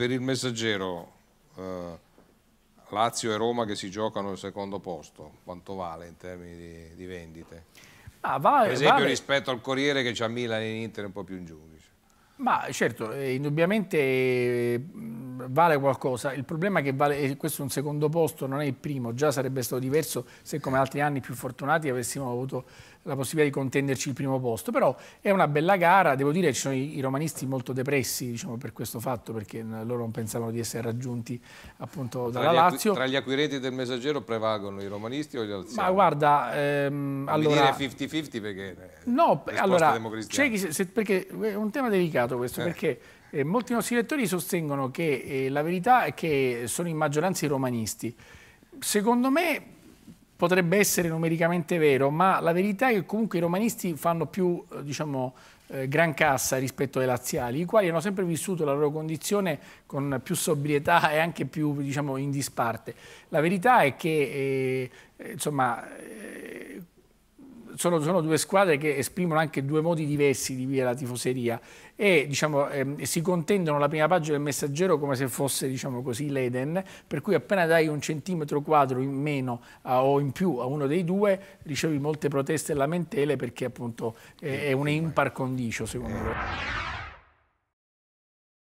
Per il messaggero, eh, Lazio e Roma che si giocano il secondo posto, quanto vale in termini di, di vendite? Ah, vale, per esempio vale. rispetto al Corriere che c'ha Milan in Inter un po' più in giù. Ma certo, eh, indubbiamente... Eh, vale qualcosa. Il problema è che vale, e questo è un secondo posto, non è il primo, già sarebbe stato diverso se come altri anni più fortunati avessimo avuto la possibilità di contenderci il primo posto, però è una bella gara, devo dire ci sono i, i romanisti molto depressi diciamo, per questo fatto perché loro non pensavano di essere raggiunti appunto dalla tra Lazio. Tra gli acquirenti del messaggero prevalgono i romanisti o gli alziani? Ma guarda, ehm, allora... 50-50 perché... No, allora, chi, se, perché è un tema delicato questo, eh. perché eh, molti nostri lettori sostengono che eh, la verità è che sono in maggioranza i romanisti. Secondo me potrebbe essere numericamente vero, ma la verità è che comunque i romanisti fanno più, eh, diciamo, eh gran cassa rispetto ai laziali, i quali hanno sempre vissuto la loro condizione con più sobrietà e anche più, diciamo, in disparte. La verità è che, eh, insomma sono, sono, due squadre che esprimono anche due modi diversi di via la tifoseria e diciamo, ehm, si contendono la prima pagina del messaggero come se fosse diciamo così, l'Eden, per cui appena dai un centimetro quadro in meno a, o in più a uno dei due ricevi molte proteste e lamentele perché appunto eh, è un impar condicio secondo me.